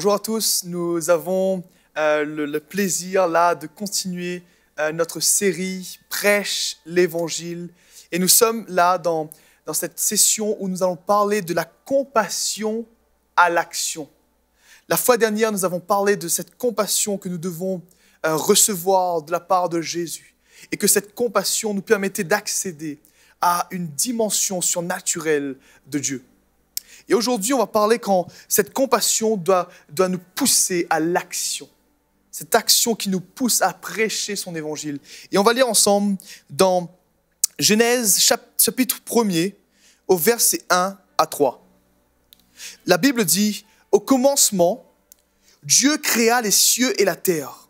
Bonjour à tous, nous avons euh, le, plaisir là de continuer euh, notre série Prêche l'Évangile. Et nous sommes là dans, cette session où nous allons parler de la compassion à l'action. La fois dernière, nous avons parlé de cette compassion que nous devons euh, recevoir de la part de Jésus et que cette compassion nous permettait d'accéder à une dimension surnaturelle de Dieu. Et aujourd'hui, on va parler quand cette compassion doit, doit nous pousser à l'action. Cette action qui nous pousse à prêcher son évangile. Et on va lire ensemble dans Genèse chapitre 1er, au verset 1 à 3. La Bible dit, au commencement, Dieu créa les cieux et la terre.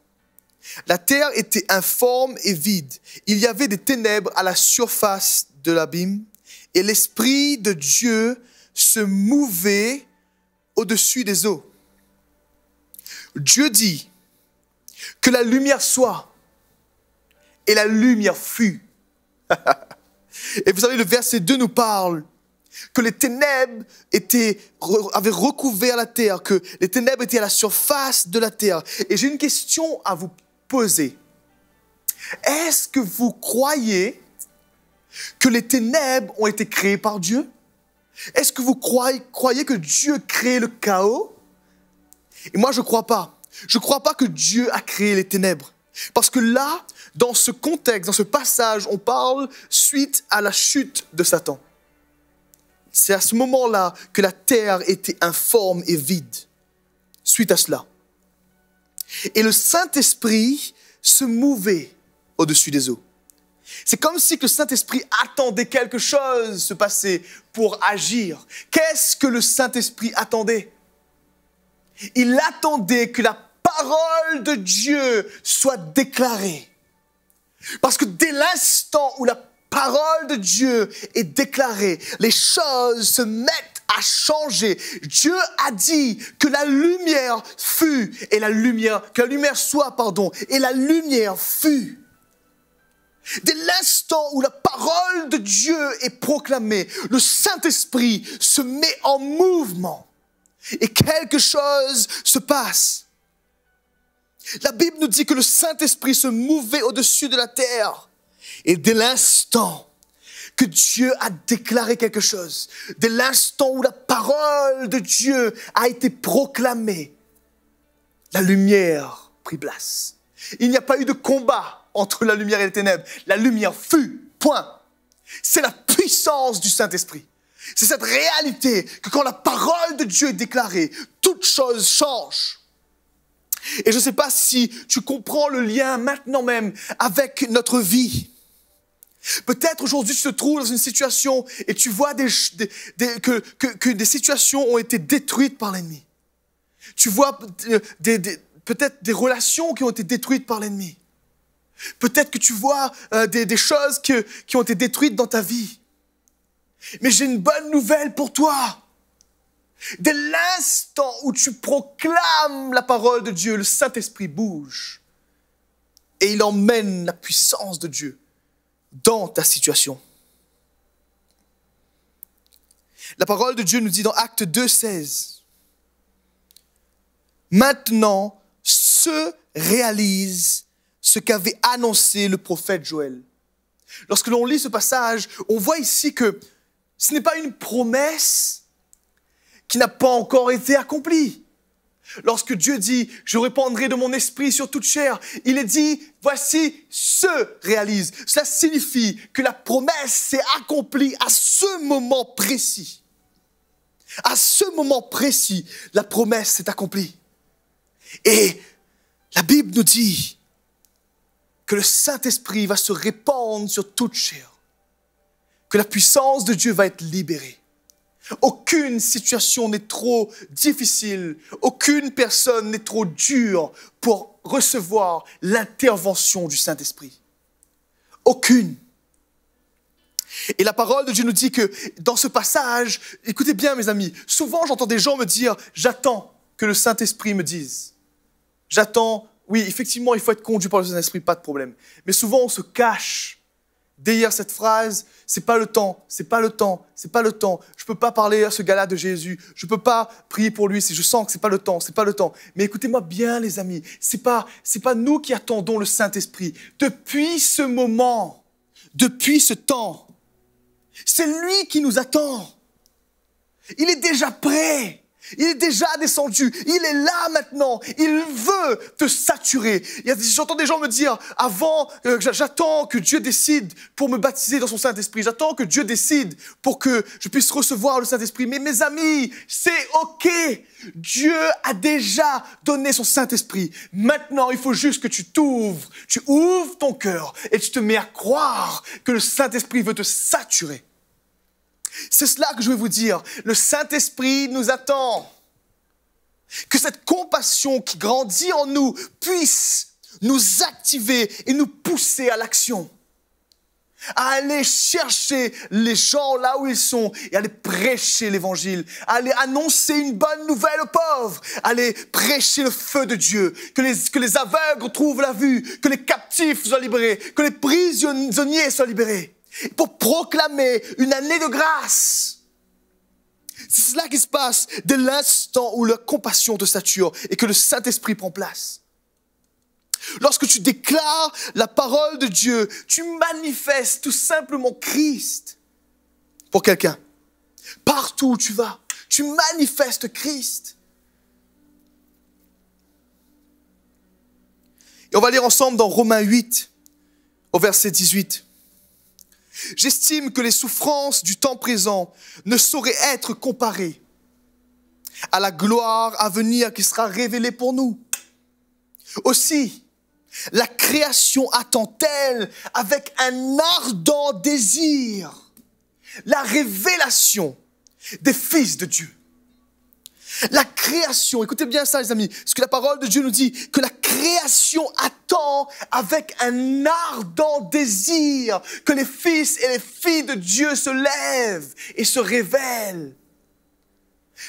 La terre était informe et vide. Il y avait des ténèbres à la surface de l'abîme et l'Esprit de Dieu se mouvait au-dessus des eaux. Dieu dit que la lumière soit et la lumière fut. et vous savez, le verset 2 nous parle que les ténèbres étaient, avaient recouvert la terre, que les ténèbres étaient à la surface de la terre. Et j'ai une question à vous poser. Est-ce que vous croyez que les ténèbres ont été créées par Dieu est-ce que vous croyez, que Dieu crée le chaos Et moi, je ne crois pas. Je ne crois pas que Dieu a créé les ténèbres. Parce que là, dans ce contexte, dans ce passage, on parle suite à la chute de Satan. C'est à ce moment-là que la terre était informe et vide. Suite à cela. Et le Saint-Esprit se mouvait au-dessus des eaux. C'est comme si le Saint-Esprit attendait quelque chose se passer pour agir. Qu'est-ce que le Saint-Esprit attendait Il attendait que la parole de Dieu soit déclarée. Parce que dès l'instant où la parole de Dieu est déclarée, les choses se mettent à changer. Dieu a dit que la lumière fut et la lumière que la lumière soit pardon et la lumière fut. Dès l'instant où la parole de Dieu est proclamée, le Saint-Esprit se met en mouvement et quelque chose se passe. La Bible nous dit que le Saint-Esprit se mouvait au-dessus de la terre et dès l'instant que Dieu a déclaré quelque chose, dès l'instant où la parole de Dieu a été proclamée, la lumière prit place. Il n'y a pas eu de combat, entre la lumière et les ténèbres. La lumière fut, point. C'est la puissance du Saint-Esprit. C'est cette réalité que quand la parole de Dieu est déclarée, toute chose change. Et je ne sais pas si tu comprends le lien maintenant même avec notre vie. Peut-être aujourd'hui tu te trouves dans une situation et tu vois que, des situations ont été détruites par l'ennemi. Tu vois euh, peut-être des relations qui ont été détruites par l'ennemi. Peut-être que tu vois euh, des, choses qui ont été détruites dans ta vie. Mais j'ai une bonne nouvelle pour toi. Dès l'instant où tu proclames la parole de Dieu, le Saint-Esprit bouge et il emmène la puissance de Dieu dans ta situation. La parole de Dieu nous dit dans Acte 2, 16, Maintenant, se réalise. » ce qu'avait annoncé le prophète Joël. Lorsque l'on lit ce passage, on voit ici que ce n'est pas une promesse qui n'a pas encore été accomplie. Lorsque Dieu dit, je répandrai de mon esprit sur toute chair, il est dit, voici, se réalise. Cela signifie que la promesse s'est accomplie à ce moment précis. À ce moment précis, la promesse s'est accomplie. Et la Bible nous dit que le Saint-Esprit va se répandre sur toute chair, que la puissance de Dieu va être libérée. Aucune situation n'est trop difficile, aucune personne n'est trop dure pour recevoir l'intervention du Saint-Esprit. Aucune. Et la parole de Dieu nous dit que dans ce passage, écoutez bien mes amis, souvent j'entends des gens me dire, j'attends que le Saint-Esprit me dise, j'attends oui, effectivement, il faut être conduit par le Saint-Esprit, pas de problème. Mais souvent, on se cache derrière cette phrase, c'est pas le temps, c'est pas le temps, c'est pas le temps. Je peux pas parler à ce gars-là de Jésus, je peux pas prier pour lui si je sens que c'est pas le temps, c'est pas le temps. Mais écoutez-moi bien les amis, c'est pas c'est pas nous qui attendons le Saint-Esprit. Depuis ce moment, depuis ce temps, c'est lui qui nous attend. Il est déjà prêt. Il est déjà descendu. Il est là maintenant. Il veut te saturer. J'entends des gens me dire, avant, euh, j'attends que Dieu décide pour me baptiser dans son Saint-Esprit. J'attends que Dieu décide pour que je puisse recevoir le Saint-Esprit. Mais mes amis, c'est OK. Dieu a déjà donné son Saint-Esprit. Maintenant, il faut juste que tu t'ouvres. Tu ouvres ton cœur et tu te mets à croire que le Saint-Esprit veut te saturer. C'est cela que je vais vous dire. Le Saint-Esprit nous attend. Que cette compassion qui grandit en nous puisse nous activer et nous pousser à l'action. À aller chercher les gens là où ils sont et aller prêcher l'évangile. aller annoncer une bonne nouvelle aux pauvres. aller prêcher le feu de Dieu. Que les, que les aveugles trouvent la vue. Que les captifs soient libérés. Que les prisonniers soient libérés pour proclamer une année de grâce. C'est cela qui se passe dès l'instant où la compassion te sature et que le Saint-Esprit prend place. Lorsque tu déclares la parole de Dieu, tu manifestes tout simplement Christ pour quelqu'un. Partout où tu vas, tu manifestes Christ. Et on va lire ensemble dans Romains 8, au verset 18. J'estime que les souffrances du temps présent ne sauraient être comparées à la gloire à venir qui sera révélée pour nous. Aussi, la création attend-elle avec un ardent désir la révélation des fils de Dieu. La création, écoutez bien ça les amis, ce que la parole de Dieu nous dit, que la création attend avec un ardent désir que les fils et les filles de Dieu se lèvent et se révèlent.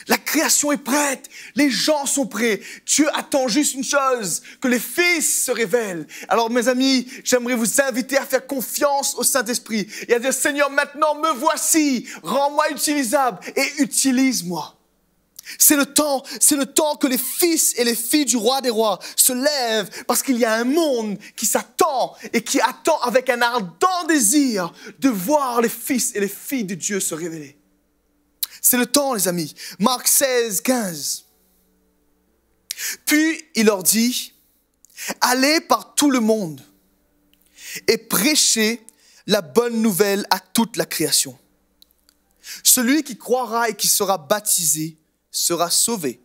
La création est prête, les gens sont prêts. Dieu attend juste une chose, que les fils se révèlent. Alors mes amis, j'aimerais vous inviter à faire confiance au Saint-Esprit et à dire Seigneur, maintenant me voici, rends-moi utilisable et utilise-moi. C'est le temps, c'est le temps que les fils et les filles du roi des rois se lèvent parce qu'il y a un monde qui s'attend et qui attend avec un ardent désir de voir les fils et les filles de Dieu se révéler. C'est le temps, les amis. Marc 16, 15. Puis il leur dit, allez par tout le monde et prêchez la bonne nouvelle à toute la création. Celui qui croira et qui sera baptisé sera sauvé.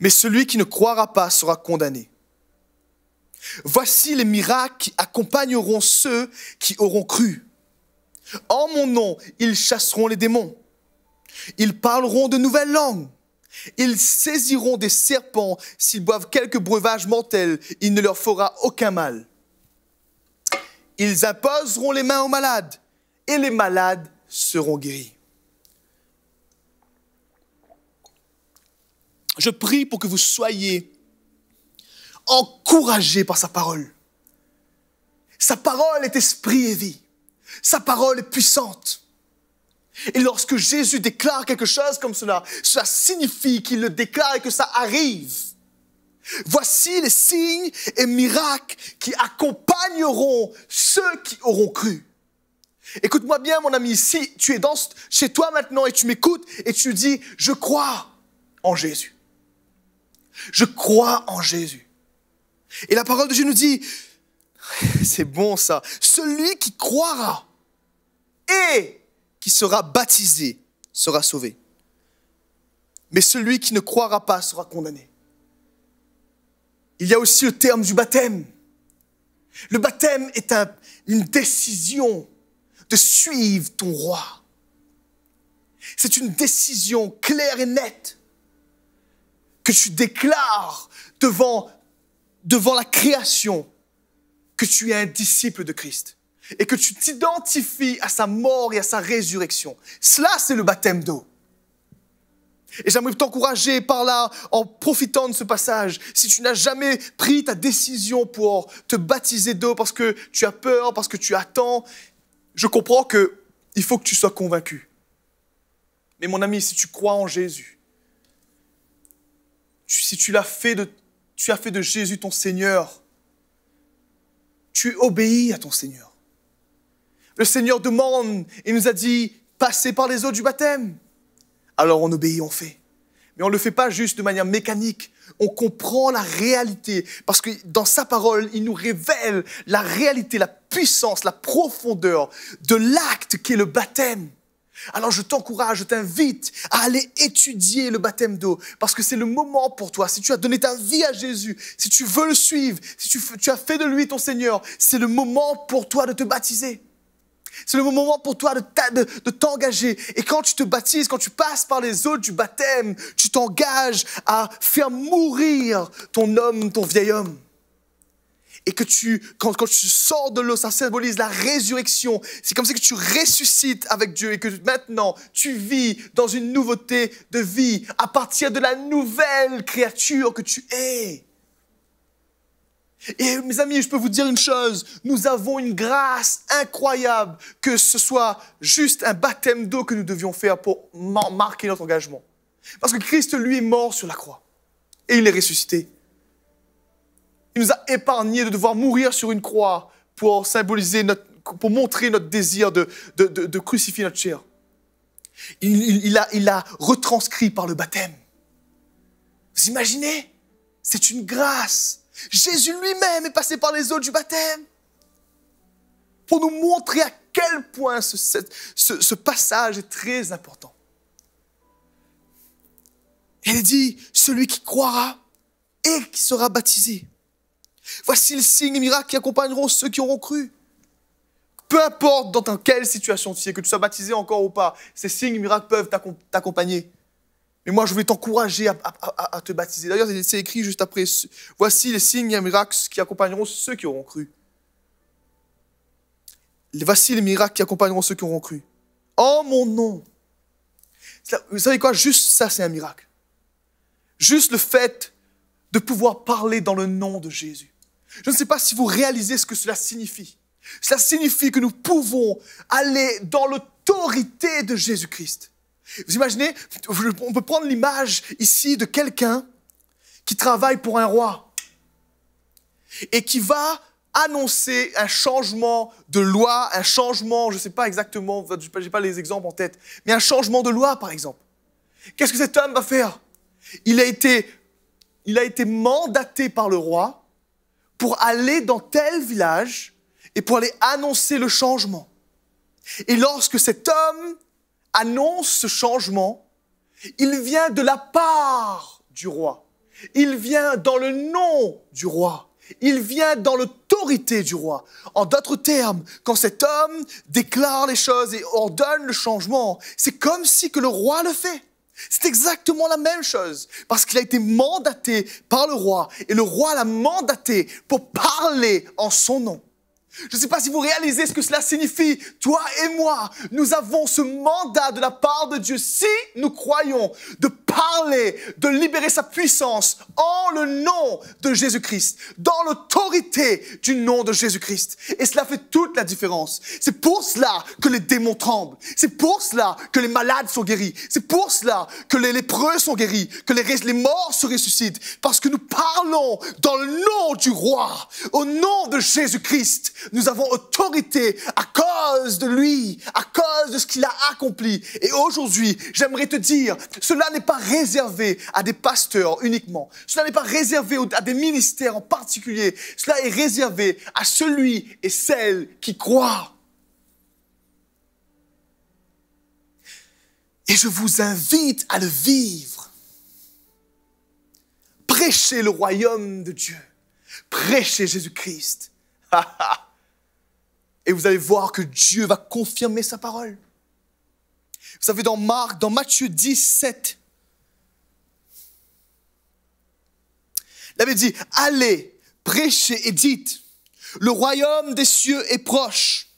Mais celui qui ne croira pas sera condamné. Voici les miracles qui accompagneront ceux qui auront cru. En mon nom, ils chasseront les démons. Ils parleront de nouvelles langues. Ils saisiront des serpents. S'ils boivent quelques breuvages mortels, il ne leur fera aucun mal. Ils imposeront les mains aux malades et les malades seront guéris. Je prie pour que vous soyez encouragés par sa parole. Sa parole est esprit et vie. Sa parole est puissante. Et lorsque Jésus déclare quelque chose comme cela, cela signifie qu'il le déclare et que ça arrive. Voici les signes et miracles qui accompagneront ceux qui auront cru. Écoute-moi bien, mon ami, si tu es dans, chez toi maintenant et tu m'écoutes et tu dis, je crois en Jésus. Je crois en Jésus. Et la parole de Dieu nous dit, c'est bon ça, celui qui croira et qui sera baptisé sera sauvé. Mais celui qui ne croira pas sera condamné. Il y a aussi le terme du baptême. Le baptême est une décision de suivre ton roi. C'est une décision claire et nette que tu déclares devant, devant la création que tu es un disciple de Christ et que tu t'identifies à sa mort et à sa résurrection. Cela, c'est le baptême d'eau. Et j'aimerais t'encourager par là, en profitant de ce passage, si tu n'as jamais pris ta décision pour te baptiser d'eau parce que tu as peur, parce que tu attends, je comprends que il faut que tu sois convaincu. Mais mon ami, si tu crois en Jésus, si tu l'as fait de, tu as fait de Jésus ton Seigneur, tu obéis à ton Seigneur. Le Seigneur demande et nous a dit, passez par les eaux du baptême. Alors on obéit, on fait. Mais on ne le fait pas juste de manière mécanique. On comprend la réalité parce que dans sa parole, il nous révèle la réalité, la puissance, la profondeur de l'acte qu'est le baptême. Alors je t'encourage, je t'invite à aller étudier le baptême d'eau parce que c'est le moment pour toi. Si tu as donné ta vie à Jésus, si tu veux le suivre, si tu, as fait de lui ton Seigneur, c'est le moment pour toi de te baptiser. C'est le moment pour toi de, de t'engager. Et quand tu te baptises, quand tu passes par les eaux du baptême, tu t'engages à faire mourir ton homme, ton vieil homme et que tu, quand, quand tu sors de l'eau, ça symbolise la résurrection. C'est comme ça que tu ressuscites avec Dieu et que maintenant tu vis dans une nouveauté de vie à partir de la nouvelle créature que tu es. Et mes amis, je peux vous dire une chose, nous avons une grâce incroyable, que ce soit juste un baptême d'eau que nous devions faire pour marquer notre engagement. Parce que Christ, lui, est mort sur la croix. Et il est ressuscité. Il nous a épargné de devoir mourir sur une croix pour symboliser notre, pour montrer notre désir de, de, de, crucifier notre chair. Il, l'a a, il a retranscrit par le baptême. Vous imaginez C'est une grâce. Jésus lui-même est passé par les eaux du baptême pour nous montrer à quel point ce, ce passage est très important. Il dit, celui qui croira et qui sera baptisé Voici les signes et miracles qui accompagneront ceux qui auront cru. Peu importe dans quelle situation tu es, que tu sois baptisé encore ou pas, ces signes et miracles peuvent t'accompagner. Mais moi, je vais t'encourager à, à, te baptiser. D'ailleurs, c'est écrit juste après, voici les signes et miracles qui accompagneront ceux qui auront cru. Voici les miracles qui accompagneront ceux qui auront cru. En mon nom. Vous savez quoi Juste ça, c'est un miracle. Juste le fait de pouvoir parler dans le nom de Jésus. Je ne sais pas si vous réalisez ce que cela signifie. Cela signifie que nous pouvons aller dans l'autorité de Jésus-Christ. Vous imaginez, on peut prendre l'image ici de quelqu'un qui travaille pour un roi et qui va annoncer un changement de loi, un changement, je ne sais pas exactement, je n'ai pas les exemples en tête, mais un changement de loi par exemple. Qu'est-ce que cet homme va faire il a, été, il a été mandaté par le roi pour aller dans tel village et pour aller annoncer le changement. Et lorsque cet homme annonce ce changement, il vient de la part du roi. Il vient dans le nom du roi. Il vient dans l'autorité du roi. En d'autres termes, quand cet homme déclare les choses et ordonne le changement, c'est comme si que le roi le fait. C'est exactement la même chose, parce qu'il a été mandaté par le roi, et le roi l'a mandaté pour parler en son nom. Je ne sais pas si vous réalisez ce que cela signifie. Toi et moi, nous avons ce mandat de la part de Dieu, si nous croyons, de parler, de libérer sa puissance en le nom de Jésus-Christ, dans l'autorité du nom de Jésus-Christ. Et cela fait toute la différence. C'est pour cela que les démons tremblent. C'est pour cela que les malades sont guéris. C'est pour cela que les lépreux sont guéris, que les, morts se ressuscitent. Parce que nous parlons dans le nom du roi, au nom de Jésus-Christ. Nous avons autorité à cause de lui, à cause de ce qu'il a accompli. Et aujourd'hui, j'aimerais te dire, cela n'est pas réservé à des pasteurs uniquement. Cela n'est pas réservé à des ministères en particulier. Cela est réservé à celui et celle qui croit. Et je vous invite à le vivre. Prêchez le royaume de Dieu. Prêchez Jésus-Christ. Et vous allez voir que Dieu va confirmer sa parole. Vous savez, dans Marc, dans Matthieu 17, Il avait dit, allez, prêchez et dites, le royaume des cieux est proche.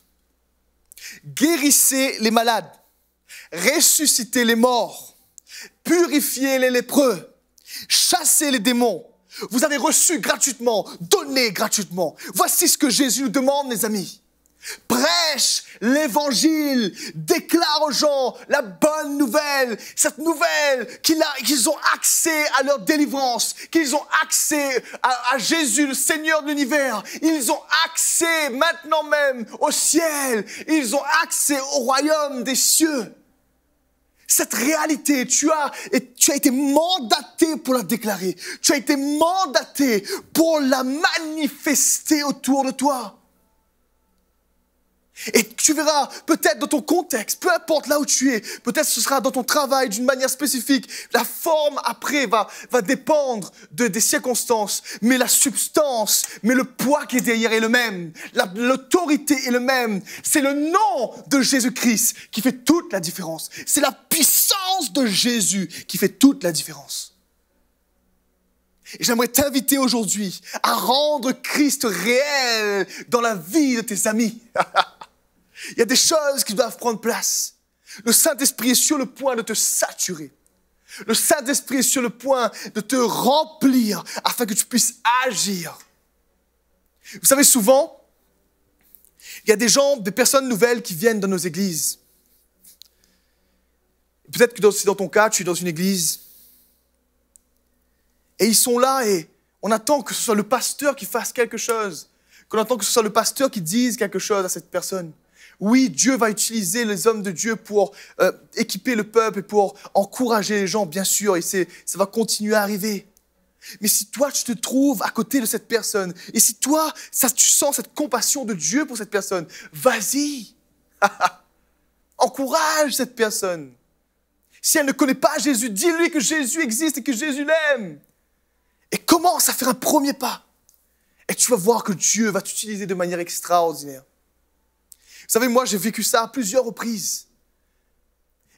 Guérissez les malades, ressuscitez les morts, purifiez les lépreux, chassez les démons. Vous avez reçu gratuitement, donnez gratuitement. Voici ce que Jésus nous demande, mes amis. Prêche l'évangile, déclare aux gens la bonne nouvelle, cette nouvelle qu'ils ont accès à leur délivrance, qu'ils ont accès à, Jésus, le Seigneur de l'univers. Ils ont accès maintenant même au ciel, ils ont accès au royaume des cieux. Cette réalité, tu as, tu as été mandaté pour la déclarer, tu as été mandaté pour la manifester autour de toi. Et tu verras, peut-être dans ton contexte, peu importe là où tu es, peut-être ce sera dans ton travail d'une manière spécifique, la forme après va, va dépendre de, des circonstances, mais la substance, mais le poids qui est derrière est le même, l'autorité est le même. C'est le nom de Jésus-Christ qui fait toute la différence. C'est la puissance de Jésus qui fait toute la différence. Et j'aimerais t'inviter aujourd'hui à rendre Christ réel dans la vie de tes amis. Il y a des choses qui doivent prendre place. Le Saint-Esprit est sur le point de te saturer. Le Saint-Esprit est sur le point de te remplir afin que tu puisses agir. Vous savez, souvent, il y a des gens, des personnes nouvelles qui viennent dans nos églises. Peut-être que dans ton cas, tu es dans une église. Et ils sont là et on attend que ce soit le pasteur qui fasse quelque chose. Qu'on attend que ce soit le pasteur qui dise quelque chose à cette personne. Oui, Dieu va utiliser les hommes de Dieu pour euh, équiper le peuple et pour encourager les gens, bien sûr, et ça va continuer à arriver. Mais si toi, tu te trouves à côté de cette personne, et si toi, ça, tu sens cette compassion de Dieu pour cette personne, vas-y. Encourage cette personne. Si elle ne connaît pas Jésus, dis-lui que Jésus existe et que Jésus l'aime. Et commence à faire un premier pas. Et tu vas voir que Dieu va t'utiliser de manière extraordinaire savez, moi, j'ai vécu ça à plusieurs reprises.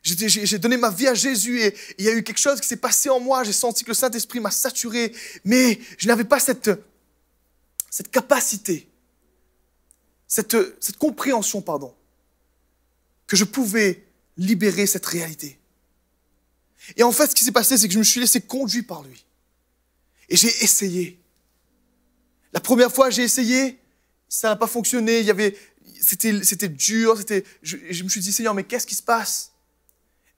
J'ai donné ma vie à Jésus et il y a eu quelque chose qui s'est passé en moi. J'ai senti que le Saint-Esprit m'a saturé, mais je n'avais pas cette, cette capacité, cette, cette compréhension, pardon, que je pouvais libérer cette réalité. Et en fait, ce qui s'est passé, c'est que je me suis laissé conduit par lui. Et j'ai essayé. La première fois, j'ai essayé, ça n'a pas fonctionné. Il y avait c'était, dur, c'était, je, me suis dit, Seigneur, mais qu'est-ce qui se passe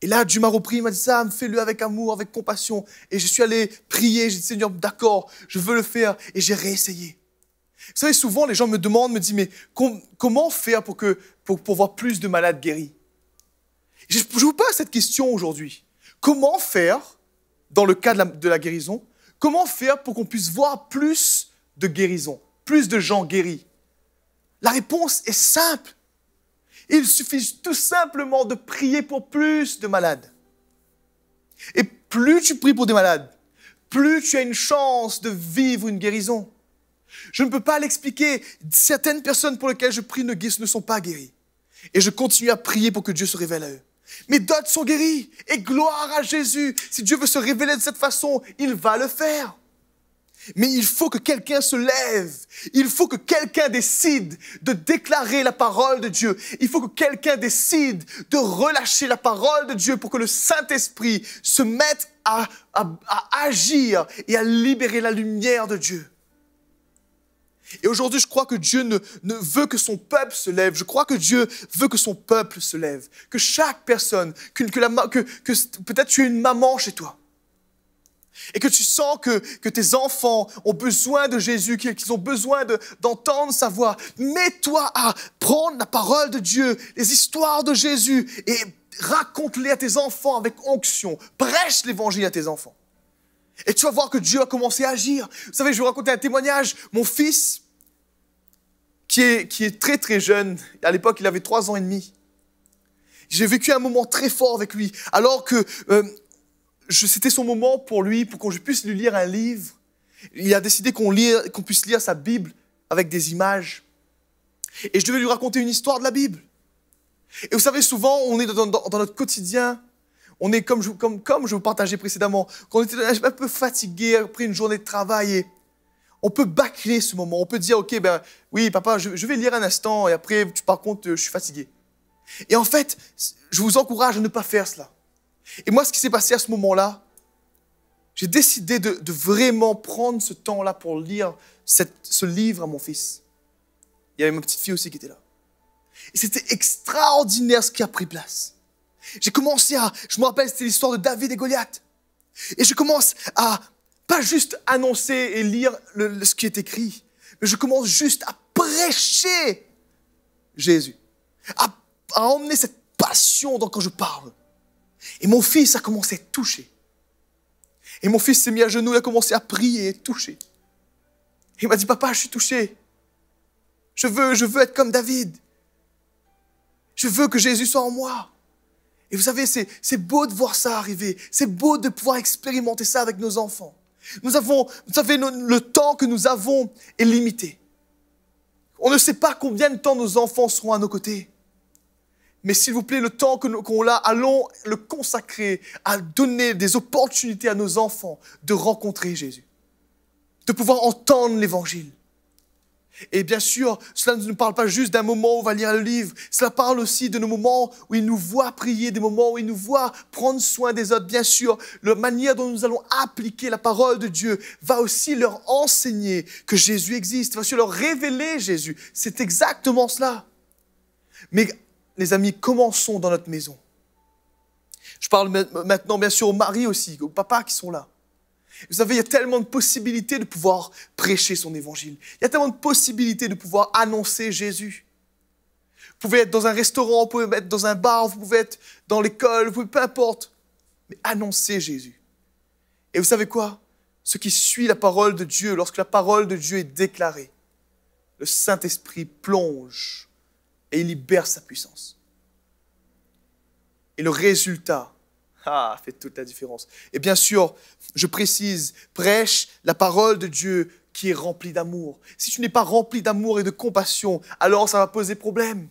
Et là, Dieu m'a repris, il m'a dit, ça. fais-le avec amour, avec compassion. Et je suis allé prier, j'ai dit, Seigneur, d'accord, je veux le faire. Et j'ai réessayé. Vous savez, souvent, les gens me demandent, me disent, mais comment faire pour, que, pour, voir plus de malades guéris Je ne vous pose cette question aujourd'hui. Comment faire, dans le cas de la, guérison, comment faire pour qu'on puisse voir plus de guérisons, plus de gens guéris la réponse est simple. Il suffit tout simplement de prier pour plus de malades. Et plus tu pries pour des malades, plus tu as une chance de vivre une guérison. Je ne peux pas l'expliquer. Certaines personnes pour lesquelles je prie ne, ne sont pas guéries. Et je continue à prier pour que Dieu se révèle à eux. Mais d'autres sont guéries Et gloire à Jésus. Si Dieu veut se révéler de cette façon, il va le faire. Mais il faut que quelqu'un se lève. Il faut que quelqu'un décide de déclarer la parole de Dieu. Il faut que quelqu'un décide de relâcher la parole de Dieu pour que le Saint-Esprit se mette à, agir et à libérer la lumière de Dieu. Et aujourd'hui, je crois que Dieu ne, veut que son peuple se lève. Je crois que Dieu veut que son peuple se lève. Que chaque personne, que, que peut-être tu es une maman chez toi et que tu sens que, tes enfants ont besoin de Jésus, qu'ils ont besoin d'entendre sa voix, mets-toi à prendre la parole de Dieu, les histoires de Jésus, et raconte-les à tes enfants avec onction. Prêche l'évangile à tes enfants. Et tu vas voir que Dieu a commencé à agir. Vous savez, je vais vous raconter un témoignage. Mon fils, qui est, très très jeune, à l'époque il avait trois ans et demi, j'ai vécu un moment très fort avec lui, alors que euh, c'était son moment pour lui, pour qu'on je puisse lui lire un livre. Il a décidé qu'on qu'on puisse lire sa Bible avec des images. Et je devais lui raconter une histoire de la Bible. Et vous savez, souvent, on est dans, notre quotidien, on est comme je, comme, comme je vous partageais précédemment, quand on était un peu fatigué après une journée de travail. on peut bâcler ce moment. On peut dire, OK, ben oui, papa, je, vais lire un instant et après, tu, par contre, euh, je suis fatigué. Et en fait, je vous encourage à ne pas faire cela. Et moi, ce qui s'est passé à ce moment-là, j'ai décidé de, vraiment prendre ce temps-là pour lire ce livre à mon fils. Il y avait ma petite fille aussi qui était là. Et c'était extraordinaire ce qui a pris place. J'ai commencé à, je me rappelle, c'était l'histoire de David et Goliath. Et je commence à pas juste annoncer et lire ce qui est écrit, mais je commence juste à prêcher Jésus, à, à emmener cette passion dans quand je parle. Et mon fils a commencé à touché. Et mon fils s'est mis à genoux, il a commencé à prier, et touché. Il m'a dit, papa, je suis touché. Je veux, je veux être comme David. Je veux que Jésus soit en moi. Et vous savez, c'est, c'est beau de voir ça arriver. C'est beau de pouvoir expérimenter ça avec nos enfants. Nous avons, vous savez, le temps que nous avons est limité. On ne sait pas combien de temps nos enfants seront à nos côtés. Mais s'il vous plaît, le temps qu'on a, allons le consacrer à donner des opportunités à nos enfants de rencontrer Jésus, de pouvoir entendre l'Évangile. Et bien sûr, cela ne nous parle pas juste d'un moment où on va lire le livre, cela parle aussi de nos moments où il nous voit prier, des moments où il nous voit prendre soin des autres. Bien sûr, la manière dont nous allons appliquer la parole de Dieu va aussi leur enseigner que Jésus existe, va aussi leur révéler Jésus. C'est exactement cela. Mais les amis, commençons dans notre maison. Je parle maintenant bien sûr aux mari aussi, aux papas qui sont là. Vous savez, il y a tellement de possibilités de pouvoir prêcher son évangile. Il y a tellement de possibilités de pouvoir annoncer Jésus. Vous pouvez être dans un restaurant, vous pouvez être dans un bar, vous pouvez être dans l'école, peu importe. Mais annoncer Jésus. Et vous savez quoi Ce qui suit la parole de Dieu, lorsque la parole de Dieu est déclarée, le Saint-Esprit plonge et il libère sa puissance. Et le résultat ah, fait toute la différence. Et bien sûr, je précise, prêche la parole de Dieu qui est remplie d'amour. Si tu n'es pas rempli d'amour et de compassion, alors ça va poser problème.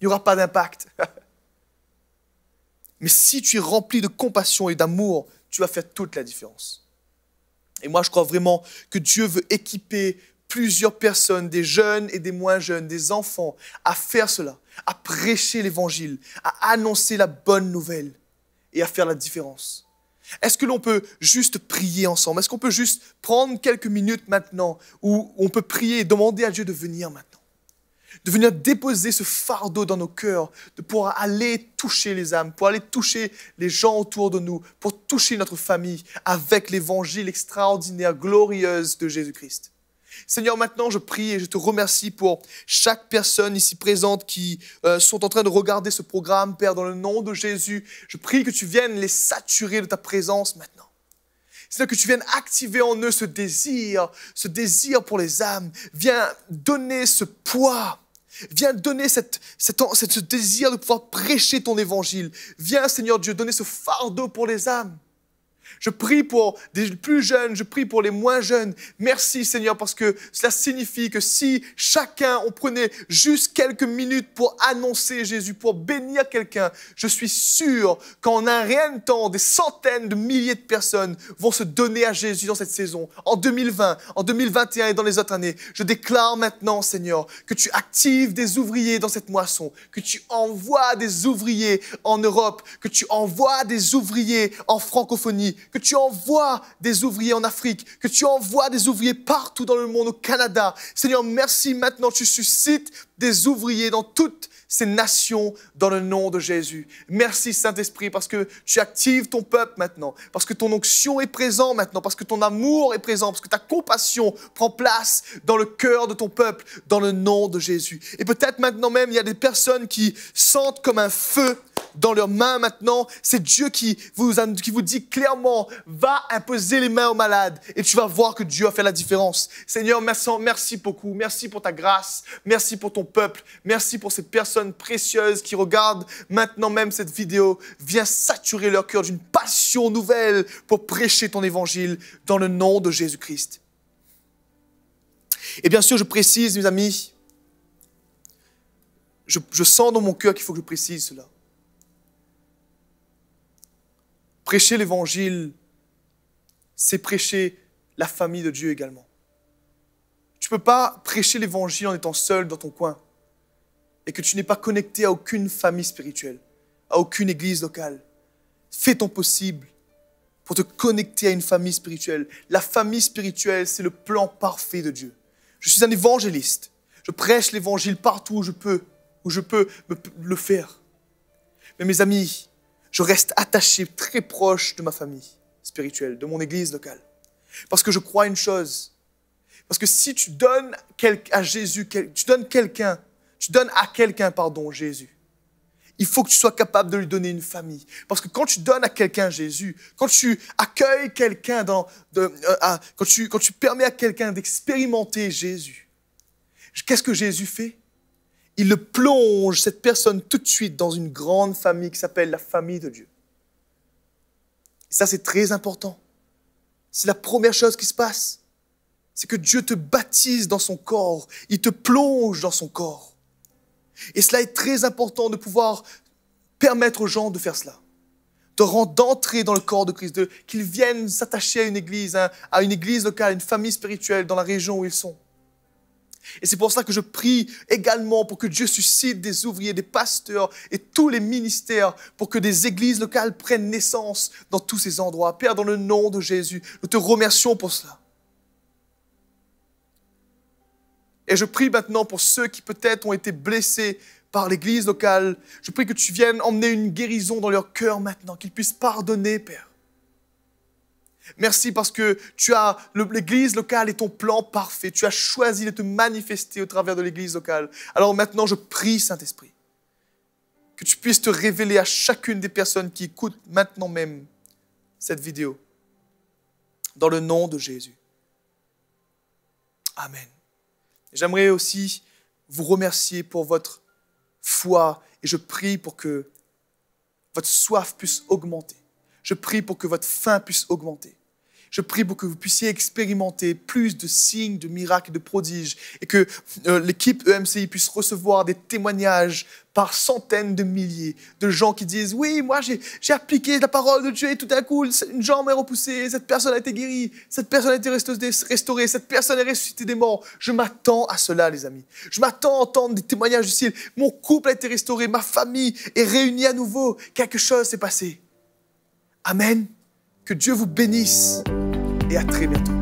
Il n'y aura pas d'impact. Mais si tu es rempli de compassion et d'amour, tu vas faire toute la différence. Et moi, je crois vraiment que Dieu veut équiper plusieurs personnes, des jeunes et des moins jeunes, des enfants, à faire cela, à prêcher l'évangile, à annoncer la bonne nouvelle et à faire la différence. Est-ce que l'on peut juste prier ensemble Est-ce qu'on peut juste prendre quelques minutes maintenant où on peut prier et demander à Dieu de venir maintenant De venir déposer ce fardeau dans nos cœurs, de pouvoir aller toucher les âmes, pour aller toucher les gens autour de nous, pour toucher notre famille avec l'évangile extraordinaire, glorieuse de Jésus-Christ. Seigneur, maintenant je prie et je te remercie pour chaque personne ici présente qui euh, sont en train de regarder ce programme, Père, dans le nom de Jésus. Je prie que tu viennes les saturer de ta présence maintenant. cest Seigneur, que tu viennes activer en eux ce désir, ce désir pour les âmes. Viens donner ce poids. Viens donner cette, ce désir de pouvoir prêcher ton évangile. Viens, Seigneur Dieu, donner ce fardeau pour les âmes. Je prie pour les plus jeunes, je prie pour les moins jeunes. Merci Seigneur parce que cela signifie que si chacun, on prenait juste quelques minutes pour annoncer Jésus, pour bénir quelqu'un, je suis sûr qu'en un rien de temps, des centaines de milliers de personnes vont se donner à Jésus dans cette saison, en 2020, en 2021 et dans les autres années. Je déclare maintenant Seigneur que tu actives des ouvriers dans cette moisson, que tu envoies des ouvriers en Europe, que tu envoies des ouvriers en francophonie, que tu envoies des ouvriers en Afrique, que tu envoies des ouvriers partout dans le monde, au Canada. Seigneur, merci maintenant, tu suscites des ouvriers dans toutes ces nations dans le nom de Jésus. Merci Saint-Esprit parce que tu actives ton peuple maintenant, parce que ton onction est présent maintenant, parce que ton amour est présent, parce que ta compassion prend place dans le cœur de ton peuple dans le nom de Jésus. Et peut-être maintenant même, il y a des personnes qui sentent comme un feu dans leurs mains maintenant. C'est Dieu qui vous, qui vous dit clairement, va imposer les mains aux malades et tu vas voir que Dieu a fait la différence. Seigneur, merci, merci beaucoup. Merci pour ta grâce. Merci pour ton peuple. Merci pour ces personnes précieuses qui regardent maintenant même cette vidéo. Viens saturer leur cœur d'une passion nouvelle pour prêcher ton évangile dans le nom de Jésus-Christ. Et bien sûr, je précise, mes amis, je, je sens dans mon cœur qu'il faut que je précise cela. Prêcher l'évangile, c'est prêcher la famille de Dieu également. Tu ne peux pas prêcher l'évangile en étant seul dans ton coin et que tu n'es pas connecté à aucune famille spirituelle, à aucune église locale. Fais ton possible pour te connecter à une famille spirituelle. La famille spirituelle, c'est le plan parfait de Dieu. Je suis un évangéliste. Je prêche l'évangile partout où je peux, où je peux le faire. Mais mes amis, je reste attaché très proche de ma famille spirituelle, de mon église locale. Parce que je crois une chose. Parce que si tu donnes à Jésus, tu donnes quelqu'un, tu donnes à quelqu'un, pardon, Jésus, il faut que tu sois capable de lui donner une famille. Parce que quand tu donnes à quelqu'un Jésus, quand tu accueilles quelqu'un dans, de, euh, quand, tu, quand tu permets à quelqu'un d'expérimenter Jésus, qu'est-ce que Jésus fait il le plonge cette personne tout de suite dans une grande famille qui s'appelle la famille de Dieu. ça, c'est très important. C'est la première chose qui se passe. C'est que Dieu te baptise dans son corps. Il te plonge dans son corps. Et cela est très important de pouvoir permettre aux gens de faire cela. De rendre d'entrer dans le corps de Christ, de, qu'ils viennent s'attacher à une église, hein, à une église locale, une famille spirituelle dans la région où ils sont. Et c'est pour cela que je prie également pour que Dieu suscite des ouvriers, des pasteurs et tous les ministères pour que des églises locales prennent naissance dans tous ces endroits. Père, dans le nom de Jésus, nous te remercions pour cela. Et je prie maintenant pour ceux qui peut-être ont été blessés par l'église locale. Je prie que tu viennes emmener une guérison dans leur cœur maintenant, qu'ils puissent pardonner, Père. Merci parce que tu as l'église locale est ton plan parfait. Tu as choisi de te manifester au travers de l'église locale. Alors maintenant, je prie, Saint-Esprit, que tu puisses te révéler à chacune des personnes qui écoutent maintenant même cette vidéo. Dans le nom de Jésus. Amen. J'aimerais aussi vous remercier pour votre foi et je prie pour que votre soif puisse augmenter je prie pour que votre faim puisse augmenter. Je prie pour que vous puissiez expérimenter plus de signes, de miracles, de prodiges, et que euh, l'équipe EMCI puisse recevoir des témoignages par centaines de milliers de gens qui disent Oui, moi j'ai appliqué la parole de Dieu et tout d'un coup, une jambe est repoussée, cette personne a été guérie, cette personne a été restaurée, cette personne est ressuscitée des morts. Je m'attends à cela, les amis. Je m'attends à entendre des témoignages du ciel. Mon couple a été restauré, ma famille est réunie à nouveau. Quelque chose s'est passé. Amen. Que Dieu vous bénisse et à très bientôt.